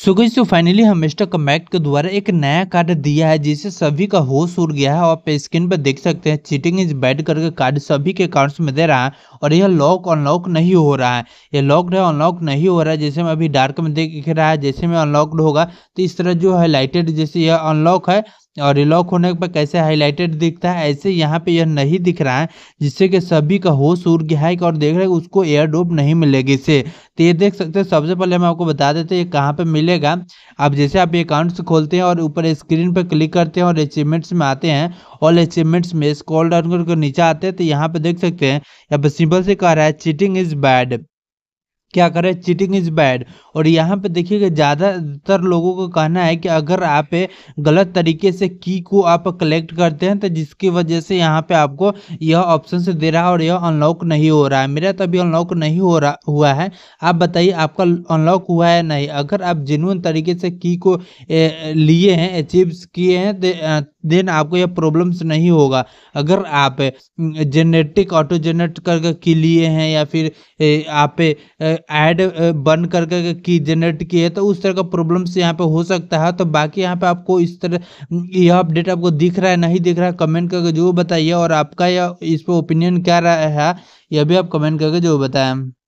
सो गई फाइनली हम मिस्टर कमैक्ट के द्वारा एक नया कार्ड दिया है जिसे सभी का होश उड़ गया है आप स्क्रीन पर देख सकते हैं चीटिंग इज बैड करके कार्ड सभी के अकाउंट्स में दे रहा है और यह लॉक अनलॉक नहीं हो रहा है यह लॉक है अनलॉक नहीं हो रहा है जैसे मैं अभी डार्क में देख रहा है जैसे में अनलॉकड होगा तो इस तरह जो है लाइटेड जैसे यह अनलॉक है और लॉक होने पर कैसे हाईलाइटेड दिखता है ऐसे यहाँ पे यह नहीं दिख रहा है जिससे कि सभी का होश उड़ गया है और देख रहे हैं उसको एयर ड्रोप नहीं मिलेगी इसे तो ये देख सकते हैं सबसे पहले हम आपको बता देते हैं ये कहाँ पर मिलेगा आप जैसे आप अकाउंट्स खोलते हैं और ऊपर स्क्रीन पर क्लिक करते हैं और अचीवमेंट्स में आते हैं ऑल अचीवमेंट्स में स्कॉल डाउन करके नीचे आते हैं तो यहाँ पर देख सकते हैं यहाँ पर सिंपल से कह रहा है चीटिंग इज बैड क्या करें चीटिंग इज़ बैड और यहाँ पे देखिएगा ज़्यादातर लोगों का कहना है कि अगर आप गलत तरीके से की को आप कलेक्ट करते हैं तो जिसकी वजह से यहाँ पे आपको यह ऑप्शन से दे रहा है और यह अनलॉक नहीं हो रहा है मेरा तो अभी अनलॉक नहीं हो रहा हुआ है आप बताइए आपका अनलॉक हुआ है नहीं अगर आप जेनुअन तरीके से की को लिए हैं अचीव किए हैं तो, देन आपको यह प्रॉब्लम्स नहीं होगा अगर आप जेनेटिक ऑटो जेनेट करके की लिए हैं या फिर आप ऐड बन करके की जेनेट किए तो उस तरह का प्रॉब्लम्स यहाँ पे हो सकता है तो बाकी यहाँ पे आपको इस तरह यह अपडेट आपको दिख रहा है नहीं दिख रहा है कमेंट करके जरूर बताइए और आपका यह इस पर ओपिनियन क्या रहा है यह भी आप कमेंट करके जरूर बताएं